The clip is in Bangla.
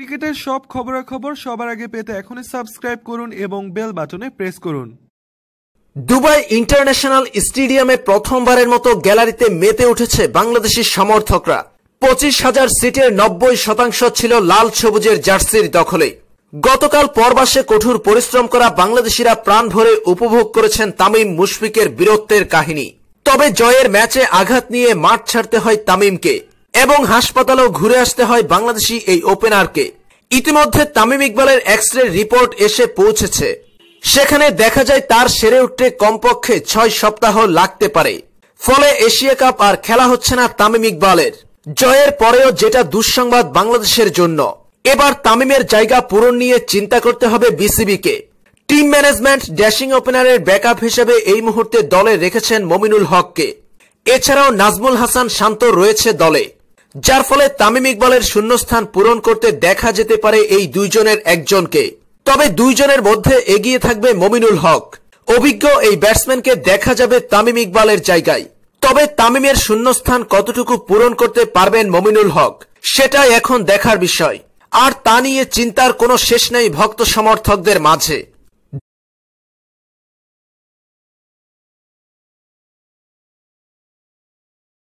ক্রিকেটের সব খবর সবার আগে পেতে এখনই সাবস্ক্রাইব করুন এবং বেল বাটনে প্রেস করুন দুবাই ইন্টারন্যাশনাল স্টেডিয়ামে প্রথমবারের মতো গ্যালারিতে মেতে উঠেছে বাংলাদেশি সমর্থকরা পঁচিশ হাজার সিটের নব্বই শতাংশ ছিল লাল সবুজের জার্সির দখলে গতকাল পরবাসে কঠোর পরিশ্রম করা বাংলাদেশিরা প্রাণ ভরে উপভোগ করেছেন তামিম মুশফিকের বীরত্বের কাহিনী তবে জয়ের ম্যাচে আঘাত নিয়ে মাঠ ছাড়তে হয় তামিমকে এবং হাসপাতালেও ঘুরে আসতে হয় বাংলাদেশি এই ওপেনারকে ইতিমধ্যে তামিম ইকবালের এক্স রিপোর্ট এসে পৌঁছেছে সেখানে দেখা যায় তার সেরে উঠতে কমপক্ষে ছয় সপ্তাহ লাগতে পারে ফলে এশিয়া কাপ আর খেলা হচ্ছে না তামিম ইকবালের জয়ের পরেও যেটা দুঃসংবাদ বাংলাদেশের জন্য এবার তামিমের জায়গা পূরণ নিয়ে চিন্তা করতে হবে বিসিবিকে টিম ম্যানেজমেন্ট ড্যাশিং ওপেনারের ব্যাকআপ হিসেবে এই মুহূর্তে দলে রেখেছেন মমিনুল হককে এছাড়াও নাজমুল হাসান শান্ত রয়েছে দলে যার ফলে তামিম ইকবালের শূন্যস্থান পূরণ করতে দেখা যেতে পারে এই দুইজনের একজনকে তবে দুইজনের মধ্যে এগিয়ে থাকবে মমিনুল হক অভিজ্ঞ এই ব্যাটসম্যানকে দেখা যাবে তামিম ইকবালের জায়গায় তবে তামিমের শূন্যস্থান কতটুকু পূরণ করতে পারবেন মমিনুল হক সেটাই এখন দেখার বিষয় আর তা নিয়ে চিন্তার কোনো শেষ নেই ভক্ত সমর্থকদের মাঝে